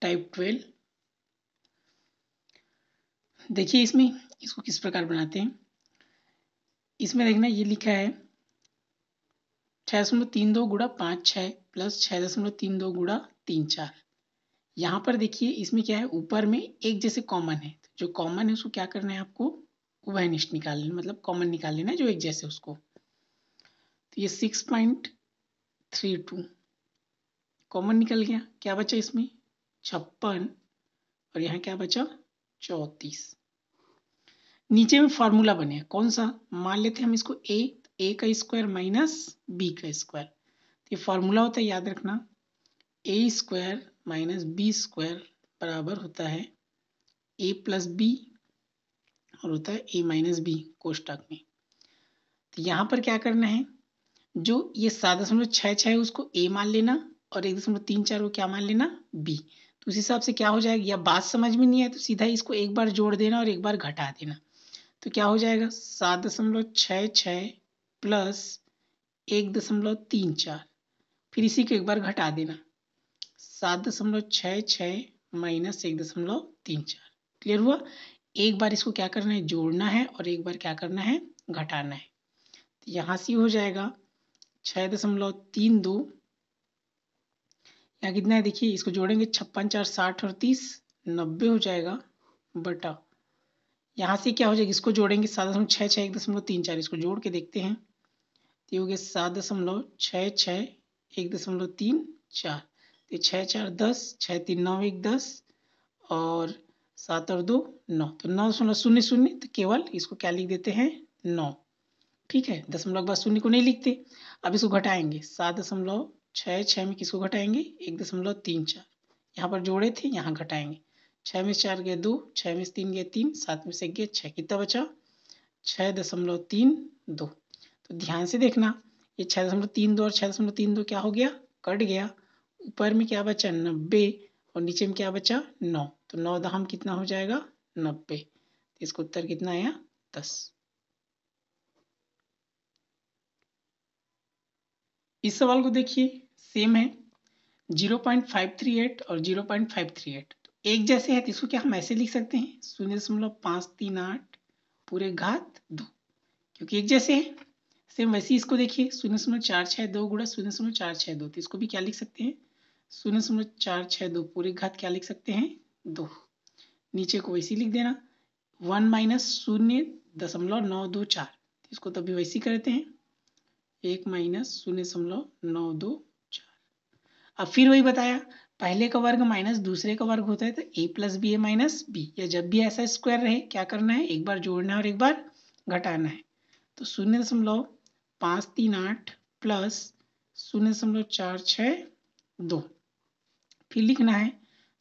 type twelve देखिए इसमें इसको किस प्रकार बनाते हैं इसमें देखना ये लिखा है छः दशमलव तीन दो गुड़ा पाँच छः प्लस छः दशमलव तीन दो गुड़ा तीन चार यहाँ पर देखिए इसमें क्या है ऊपर में एक जैसे कॉमन है तो जो कॉमन है उसको क्या करना है आपको निष्ठ निकाल लेना मतलब कॉमन निकाल लेना है जो एक जैसे उसको तो ये six point three two common निकल गया क्या बचा इसमें छप्पन और यहाँ क्या बचा चौतीस नीचे में फॉर्मूला बने कौन सा मान लेते हैं हम इसको ए ए का स्क्वायर माइनस बी का स्क्वायर तो ये फॉर्मूला होता है याद रखना A square minus B square बराबर होता है ए प्लस बी और होता है ए माइनस बी कोष्टक में तो यहाँ पर क्या करना है जो ये सात दशमलव छः छः है उसको ए मान लेना और एक दशमलव तीन चार को क्या मान लेना बी तो उस हिसाब से क्या हो जाएगा या बात समझ में नहीं आए तो सीधा इसको एक बार जोड़ देना और एक बार घटा देना तो क्या हो जाएगा सात दशमलव छः छः प्लस एक दशमलव तीन चार फिर इसी को एक बार घटा देना सात दशमलव छः छः माइनस एक दशमलव तीन चार क्लियर हुआ एक बार इसको क्या करना है जोड़ना है और एक बार क्या करना है घटाना है तो यहाँ से हो जाएगा छः दशमलव तीन दो यहाँ कितना है देखिए इसको जोड़ेंगे छप्पन चार साठ और तीस नब्बे हो जाएगा बटा यहाँ से क्या हो जाएगा इसको जोड़ेंगे सात दशमलव छः छः एक दशमलव तीन चार इसको जोड़ के देखते हैं तो ये हो गया सात दशमलव छः छः एक दशमलव तीन चार तो छः चार दस छः तीन नौ एक दस और सात और दो नौ तो नौ दशमलव शून्य शून्य तो केवल इसको क्या लिख देते हैं नौ ठीक है दशमलव बाद शून्य को नहीं लिखते अब इसको घटाएंगे सात दशमलव छः छः में किसको घटाएंगे एक दशमलव तीन चार यहाँ पर जोड़े थे यहाँ घटाएंगे छः में चार गए दो छः में तीन गए तीन सात में से गए छः कितना बचा छः दशमलव तीन दो तो ध्यान से देखना ये छः दशमलव तीन दो और छः दशमलव तीन दो क्या हो गया कट गया ऊपर में क्या बचा नब्बे और नीचे में क्या बचा नौ तो नौ दहम कितना हो जाएगा नब्बे तो इसका उत्तर कितना आया दस इस सवाल को देखिए सेम है zero point five three eight और zero point five three eight एक जैसे है तो इसको क्या हम ऐसे लिख सकते हैं शून्य दशमलव पाँच तीन आठ पूरे घात दो क्योंकि एक जैसे है सेम वैसे इसको देखिए शून्य दशमलव चार छः दो गुड़ा शून्य दशमलव चार छः दो तो इसको भी क्या लिख सकते हैं शून्य दशमलव चार छः दो पूरे घात क्या लिख सकते हैं दो नीचे को वैसे लिख देना वन माइनस शून्य दशमलव नौ दो चार इसको तभी वैसे ही करते हैं एक माइनस शून्य दशमलव नौ दो अब फिर वही बताया पहले का वर्ग माइनस दूसरे का वर्ग होता है तो A plus B A minus B या जब भी ऐसा स्क्वायर रहे क्या करना है एक बार जोड़ना है और एक बार घटाना है तो शून्य दशमलव पाँच तीन आठ प्लस शून्य दशमलव चार छः दो फिर लिखना है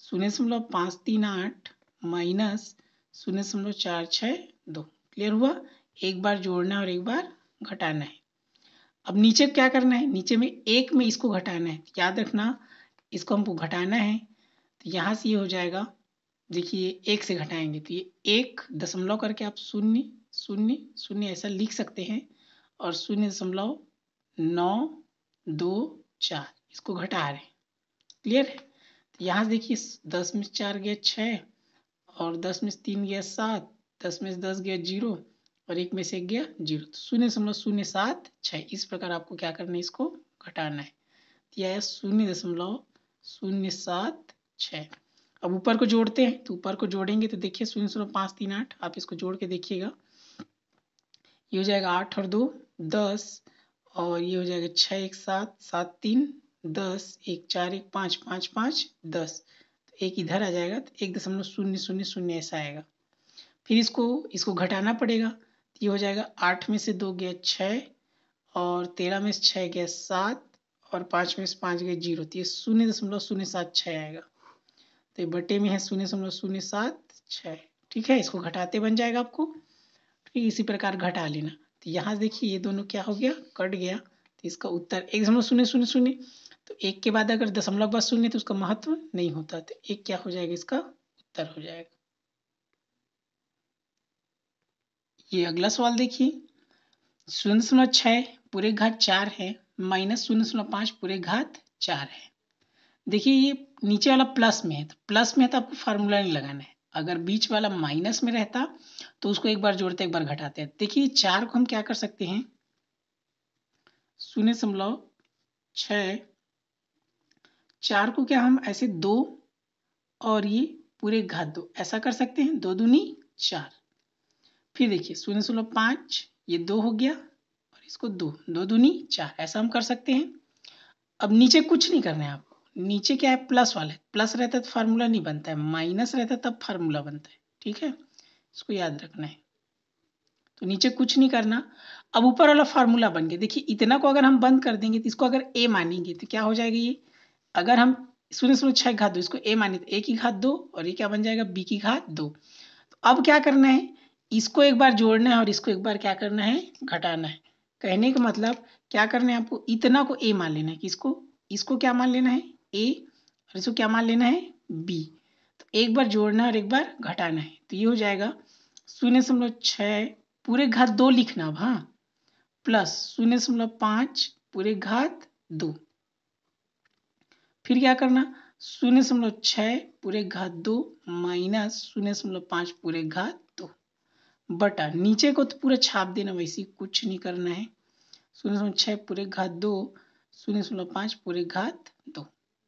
शून्य दशमलव पाँच तीन आठ माइनस शून्य दशमलव चार छः दो क्लियर हुआ एक बार जोड़ना और एक बार घटाना है अब नीचे क्या करना है नीचे में एक में इसको घटाना है याद रखना इसको हमको घटाना है तो यहाँ से ये हो जाएगा देखिए एक से घटाएंगे तो ये एक दशमलव करके आप शून्य शून्य शून्य ऐसा लिख सकते हैं और शून्य दशमलव नौ दो चार इसको घटा रहे हैं क्लियर है तो यहाँ से देखिए दस में चार गया छः और दस में तीन गया सात दस में दस गया जीरो और एक में से एक गया जीरो तो शून्य दशमलव शून्य सात छः इस प्रकार आपको क्या करना है इसको घटाना है तो यह शून्य दशमलव शून्य सात छः अब ऊपर को जोड़ते हैं तो ऊपर को जोड़ेंगे तो देखिए शून्य शून्य पाँच तीन आठ आप इसको जोड़ के देखिएगा ये हो जाएगा आठ और दो दस और ये हो जाएगा छः एक सात सात तीन दस एक चार एक पाँच पाँच पाँच दस तो एक इधर आ जाएगा तो एक दशमलव शून्य शून्य शून्य ऐसा आएगा फिर इसको इसको घटाना पड़ेगा ये हो जाएगा आठ में से दो गया छः और तेरह में से छः गया सात और पाँच में से पाँच गया जीरो तो ये शून्य दशमलव शून्य सात छः आएगा तो ये बटे में है शून्य दशमलव शून्य सात छः ठीक है इसको घटाते बन जाएगा आपको ठीक इसी प्रकार घटा लेना तो यहाँ देखिए ये दोनों क्या हो गया कट गया तो इसका उत्तर एक दशमलव शून्य शून्य शून्य तो एक के बाद अगर दशमलव बाद शून्य तो उसका महत्व नहीं होता तो एक क्या हो जाएगा इसका उत्तर हो जाएगा ये अगला सवाल देखिए शून्य शून्य छः पूरे घात चार है माइनस शून्य शून्य पाँच पूरे घात चार है देखिए ये नीचे वाला प्लस में है तो प्लस में है तो आपको फार्मूला नहीं लगाना है अगर बीच वाला माइनस में रहता तो उसको एक बार जोड़ते एक बार घटाते हैं देखिए चार को हम क्या कर सकते हैं शून्य दशमलव छ चार को क्या हम ऐसे दो और ये पूरे घात दो ऐसा कर सकते हैं दो दूनी चार फिर देखिए शून्य सोलह पाँच ये दो हो गया और इसको दो दो दूनी चार ऐसा हम कर सकते हैं अब नीचे कुछ नहीं करना है आपको नीचे क्या है प्लस वाला है प्लस रहता है तो फार्मूला नहीं बनता है माइनस रहता तब फार्मूला बनता है ठीक है इसको याद रखना है तो नीचे कुछ नहीं करना अब ऊपर वाला फार्मूला बन गया देखिए इतना को अगर हम बंद कर देंगे तो इसको अगर ए मानेंगे तो क्या हो जाएगा ये अगर हम शून्य शून्य छः घात दो इसको ए माने तो ए की घात दो और ये क्या बन जाएगा बी की घात दो तो अब क्या करना है इसको एक बार जोड़ना है और इसको एक बार क्या करना है घटाना है कहने का मतलब क्या करना है आपको इतना को ए मान लेना है किसको इसको क्या मान लेना है ए और इसको क्या मान लेना है बी तो एक बार जोड़ना और एक बार घटाना है तो ये हो जाएगा शून्य दशमलव छ पूरे घात दो लिखना अब हाँ प्लस शून्य दशमलव पाँच पूरे घात दो फिर क्या करना शून्य दशमलव छ पूरे घात दो माइनस शून्य दशमलव पाँच पूरे घात बटा नीचे को तो पूरा छाप देना वैसे कुछ नहीं करना है शून्य शून्य छः पूरे घात दो शून्य शून्य पाँच पूरे घात दो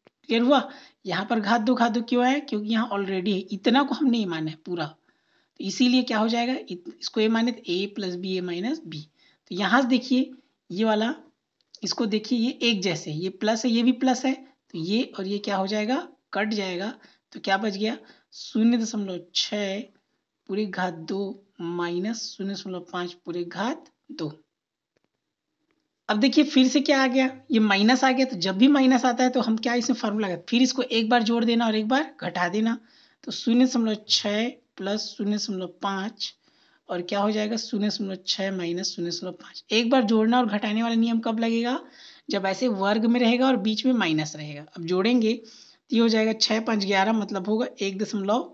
क्लियर हुआ यहाँ पर घात दो घात दो क्यों है क्योंकि यहाँ ऑलरेडी है इतना को हमने नहीं माना है पूरा तो इसीलिए क्या हो जाएगा इसको ये माने A plus B A minus B तो यहाँ से देखिए ये वाला इसको देखिए ये एक जैसे ये प्लस है ये भी प्लस है तो ये और ये क्या हो जाएगा कट जाएगा तो क्या बच गया शून्य दशमलव छः पूरे घात दो माइनस शून्य दशमलव पांच पूरे घात दो अब देखिए फिर से क्या आ गया ये माइनस आ गया तो जब भी माइनस आता है तो हम क्या इसमें फॉर्मूला लगाते फिर इसको एक बार जोड़ देना और एक बार घटा देना तो शून्य दशमलव छः प्लस शून्य दशमलव पाँच और क्या हो जाएगा शून्य दशमलव छः माइनस शून्य दशमलव पाँच एक बार जोड़ना और घटाने वाला नियम कब लगेगा जब ऐसे वर्ग में रहेगा और बीच में माइनस रहेगा अब जोड़ेंगे तो ये हो जाएगा छः पाँच ग्यारह मतलब होगा एक दशमलव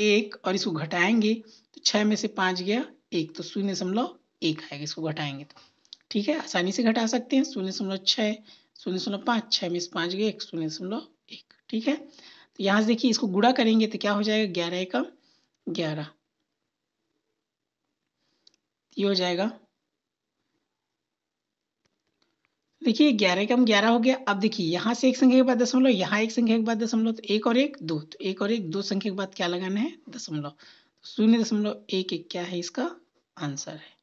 एक और इसको घटाएंगे तो छः में से पाँच गया एक तो शून्य दशमलव एक आएगा इसको घटाएंगे तो ठीक है आसानी से घटा सकते हैं शून्य दशमलव छः शून्य दशमलव पाँच छः में से पाँच गए एक शून्य दशमलव एक ठीक है तो यहाँ से देखिए इसको गुड़ा करेंगे तो क्या हो जाएगा ग्यारह एकम ग्यारह ये हो जाएगा देखिए ग्यारह कम ग्यारह हो गया अब देखिए यहाँ से एक संख्या के बाद दशमलव यहाँ एक संख्या के बाद दशमलव तो एक और एक दो तो एक और एक दो संख्या के बाद क्या लगाना है दशमलव शून्य दशमलव एक एक क्या है इसका आंसर है